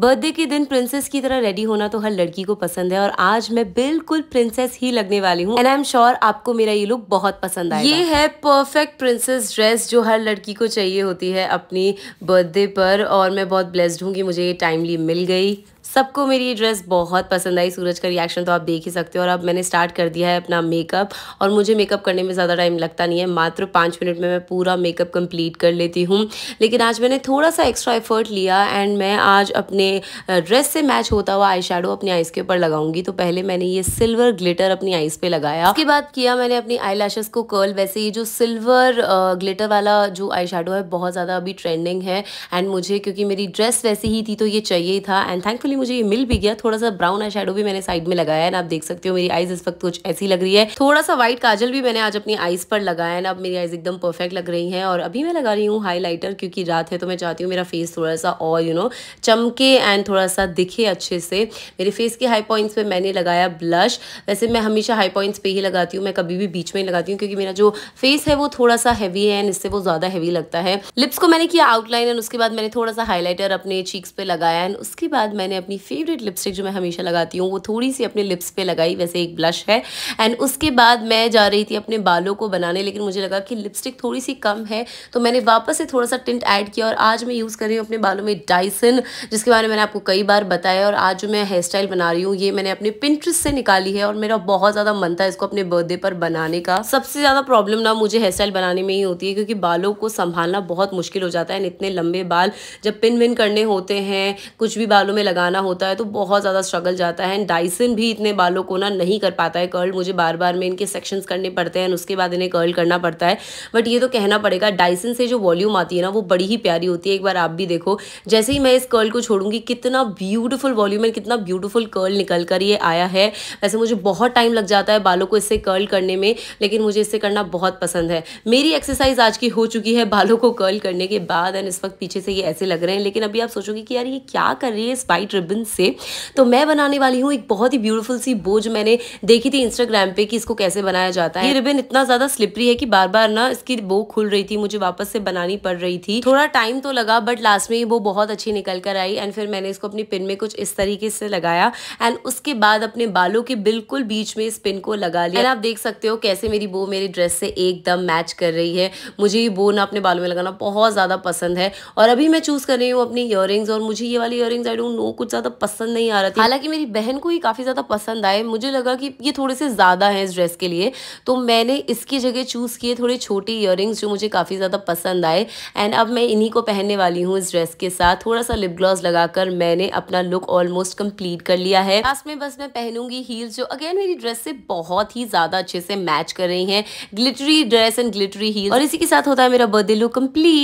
birthday के दिन princess की तरह रेडी होना तो हर लड़की को पसंद है और आज मैं बिल्कुल प्रिंसेस ही लगने वाली हूँ एंड आई एम श्योर आपको मेरा ये लुक बहुत पसंद आएगा ये है परफेक्ट प्रिंसेस ड्रेस जो हर लड़की को चाहिए होती है अपनी बर्थडे पर और मैं बहुत ब्लेस्ड हूँ कि मुझे ये टाइमली मिल गई सबको मेरी ये ड्रेस बहुत पसंद आई सूरज का रिएक्शन तो आप देख ही सकते हो और अब मैंने स्टार्ट कर दिया है अपना मेकअप और मुझे मेकअप करने में ज़्यादा टाइम लगता नहीं है मात्र पाँच मिनट में मैं पूरा मेकअप कंप्लीट कर लेती हूँ लेकिन आज मैंने थोड़ा सा एक्स्ट्रा एफर्ट लिया एंड मैं आज अपने ड्रेस से मैच होता हुआ आई शेडो अपनी आइज़ के ऊपर लगाऊंगी तो पहले मैंने ये सिल्वर ग्लिटर अपनी आइज़ पर लगाया उसके बाद किया मैंने अपनी आई को कर्ल वैसे ये जो सिल्वर ग्लिटर वाला जो आई है बहुत ज़्यादा अभी ट्रेंडिंग है एंड मुझे क्योंकि मेरी ड्रेस वैसी ही थी तो ये चाहिए था एंड थैंकफुली मुझे ये मिल भी गया थोड़ा सा ब्राउन आई शेडो भी मैंने साइड में लगाया है ना आप देख सकते हो मेरी आईज इस वक्त कुछ ऐसी लग रही है थोड़ा सा व्हाइट काजल भी मैंने आज अपनी आईज पर लगाया है ना अब मेरी आईज एकदम परफेक्ट लग रही है और अभी मैं लगा रही हूँ हाई क्योंकि रात है तो मैं चाहती हूँ मेरा फेस थोड़ा सा और यू नो चमके एंड थोड़ा सा दिखे अच्छे से मेरे फेस के हाई पॉइंट्स पे मैंने लगाया ब्लश वैसे मैं हमेशा हाई पॉइंट्स पे ही लगाती हूँ मैं कभी भी बीच में ही लगाती हूँ क्योंकि मेरा जो फेस है वो थोड़ा सा हैवी है इससे वो ज़्यादा हैवी लगता है लिप्स को मैंने किया आउटलाइन एंड उसके बाद मैंने थोड़ा सा हाईलाइटर अपने चीक्स पे लगाया एंड उसके बाद मैंने अपनी अपनी फेवरेट लिपस्टिक जो मैं हमेशा लगाती हूँ वो थोड़ी सी अपने लिप्स पे लगाई वैसे एक ब्लश है एंड उसके बाद मैं जा रही थी अपने बालों को बनाने लेकिन मुझे लगा कि लिपस्टिक थोड़ी सी कम है तो मैंने वापस से थोड़ा सा टिंट ऐड किया और आज मैं यूज़ कर रही हूँ अपने बालों में डाइसन जिसके बारे में मैंने आपको कई बार बताया और आज जो मैं हेयर स्टाइल बना रही हूँ ये मैंने अपने पिंट्रस्ट से निकाली है और मेरा बहुत ज़्यादा मन था इसको अपने बर्थडे पर बनाने का सबसे ज़्यादा प्रॉब्लम ना मुझे हेयर स्टाइल बनाने में ही होती है क्योंकि बालों को संभालना बहुत मुश्किल हो जाता है इतने लंबे बाल जब पिन विन करने होते हैं कुछ भी बालों में लगाना बनाना होता है तो बहुत ज़्यादा स्ट्रगल जाता है एंड डाइसन भी इतने बालों को ना नहीं कर पाता है कर्ल मुझे बार बार में इनके सेक्शन करने पड़ते हैं उसके बाद इन्हें कर्ल करना पड़ता है बट ये तो कहना पड़ेगा डाइसन से जो वॉल्यूम आती है ना वो बड़ी ही प्यारी होती है एक बार आप भी देखो जैसे ही मैं इस कर्ल को छोड़ूंगी कितना ब्यूटीफुल वॉल्यूम एंड कितना ब्यूटीफुल कर्ल निकल कर ये आया है वैसे मुझे बहुत टाइम लग जाता है बालों को इससे कर्ल करने में लेकिन मुझे इससे करना बहुत पसंद है मेरी एक्सरसाइज आज की हो चुकी है बालों को कर्ल करने के बाद एंड इस वक्त पीछे से ये ऐसे लग रहे हैं लेकिन अभी आप सोचोगे कि यार ये क्या कर रही है स्पाइट रिबन से तो मैं बनाने वाली हूँ एक बहुत ही ब्यूटीफुल सी बो जो मैंने देखी थी इंस्टाग्राम पे कि इसको कैसे बनाया जाता है ये रिबन इतना ज़्यादा स्लिपरी है कि बार बार ना इसकी बो खुल रही थी मुझे वापस से बनानी पड़ रही थी थोड़ा टाइम तो लगा बट लास्ट में ये बो बहुत अच्छी निकल कर आई एंड फिर मैंने इसको अपनी पिन में कुछ इस तरीके से लगाया एंड उसके बाद अपने बालों के बिल्कुल बीच में इस पिन को लगा लिया आप देख सकते हो कैसे मेरी बो मेरी ड्रेस से एकदम मैच कर रही है मुझे ये बो ना अपने बालों में लगाना बहुत ज़्यादा पसंद है और अभी मैं चूज़ कर रही हूँ अपनी इयर और मुझे ये वाली इयर आई डोंट नो कुछ ज़्यादा पसंद नहीं आ रहा था हालांकि मेरी बहन को ही काफ़ी ज़्यादा पसंद आए मुझे लगा कि ये थोड़े से ज़्यादा हैं इस ड्रेस के लिए तो मैंने इसकी जगह चूज़ किए थोड़े छोटे ईयर जो मुझे काफ़ी ज़्यादा पसंद आए एंड अब मैं इन्हीं को पहनने वाली हूँ इस ड्रेस के साथ थोड़ा सा लिप ग्लॉस लगाकर मैंने अपना लुक ऑलमोस्ट कम्प्लीट कर लिया है लास्ट में बस मैं पहनूंगी हील्स जो अगेन मेरी ड्रेस से बहुत ही ज़्यादा अच्छे से मैच कर रही हैं glittery dress and glittery heels और इसी के साथ होता है मेरा बर्थडे लुक कम्प्लीट